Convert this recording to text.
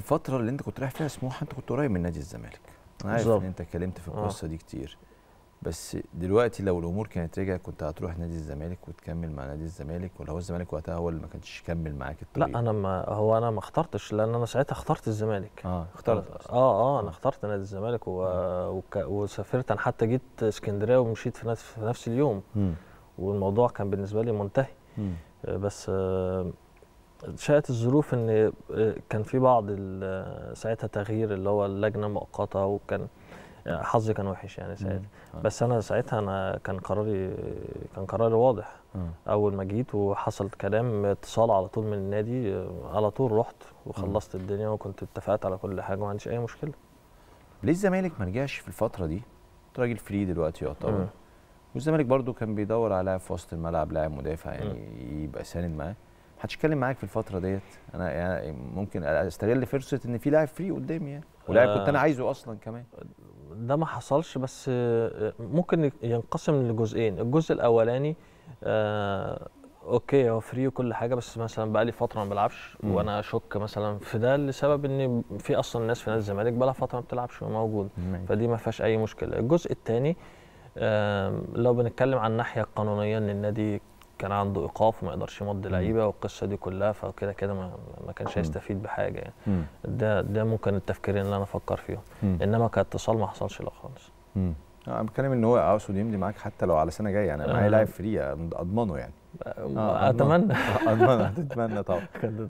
في الفتره اللي انت كنت رايح فيها سموحه انت كنت قريب من نادي الزمالك انا عارف ان انت اتكلمت في آه. القصه آه. دي كتير بس دلوقتي لو الامور كانت رجعت كنت هتروح نادي الزمالك وتكمل مع نادي الزمالك ولا هو الزمالك وقتها هو اللي ما كانش يكمل معاك الطريق لا انا ما هو انا ما اخترتش لان انا ساعتها اخترت الزمالك اه اخترت اه اه, آه، انا اخترت نادي الزمالك و... آه. وك... وسافرت انا حتى جيت اسكندريه ومشيت في نفس في نفس اليوم م. والموضوع كان بالنسبه لي منتهي م. بس آه شاءت الظروف ان آه، كان في بعض آه، ساعتها تغيير اللي هو اللجنه مؤقته وكان آه، حظي كان وحش يعني ساعتها بس انا ساعتها انا كان قراري كان قراري واضح اول ما جيت وحصل كلام اتصال على طول من النادي على طول رحت وخلصت الدنيا وكنت اتفقت على كل حاجه وما عنديش اي مشكله ليه الزمالك ما رجعش في الفتره دي انت راجل فري دلوقتي يعتبر والزمالك برضو كان بيدور على لاعب في وسط الملعب لاعب مدافع يعني يبقى ساند معاه هتتكلم معاك في الفتره ديت انا يعني ممكن استغل فرصه ان في لاعب فري قدامي يعني ولاعب آه كنت انا آه. عايزه اصلا كمان ده ما حصلش بس آه، ممكن ينقسم لجزئين الجزء الاولاني آه اوكي هو فري وكل حاجه بس مثلا بقى لي فتره ما بلعبش م. وانا اشك مثلا في ده لسبب ان في اصلا ناس في نادي الزمالك بقى فتره ما بتلعبش وموجود فدي ما فيهاش اي مشكله الجزء الثاني آه لو بنتكلم عن الناحيه القانونيه ان النادي كان عنده ايقاف وما يقدرش يمضي لعيبه والقصه دي كلها فكده كده ما, ما كانش هيستفيد بحاجه يعني ده ده ممكن التفكيرين اللي انا افكر فيهم انما كاتصال ما حصلش لا خالص انا بتكلم ان هو اقصد يمضي معاك حتى لو على سنه جايه يعني معايا آه. لاعب فري اضمنه يعني آه، اتمنى اتمنى آه، اتمنى طبعا